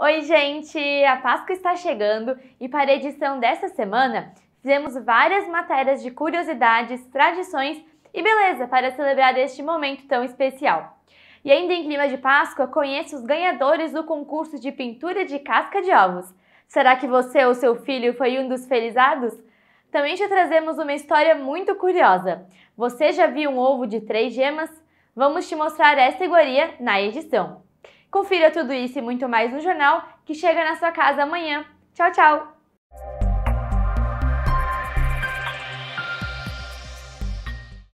Oi, gente! A Páscoa está chegando e para a edição dessa semana fizemos várias matérias de curiosidades, tradições e beleza para celebrar este momento tão especial. E ainda em clima de Páscoa, conheça os ganhadores do concurso de pintura de casca de ovos. Será que você ou seu filho foi um dos felizados? Também te trazemos uma história muito curiosa. Você já viu um ovo de três gemas? Vamos te mostrar essa iguaria na edição. Confira tudo isso e muito mais no jornal que chega na sua casa amanhã. Tchau, tchau!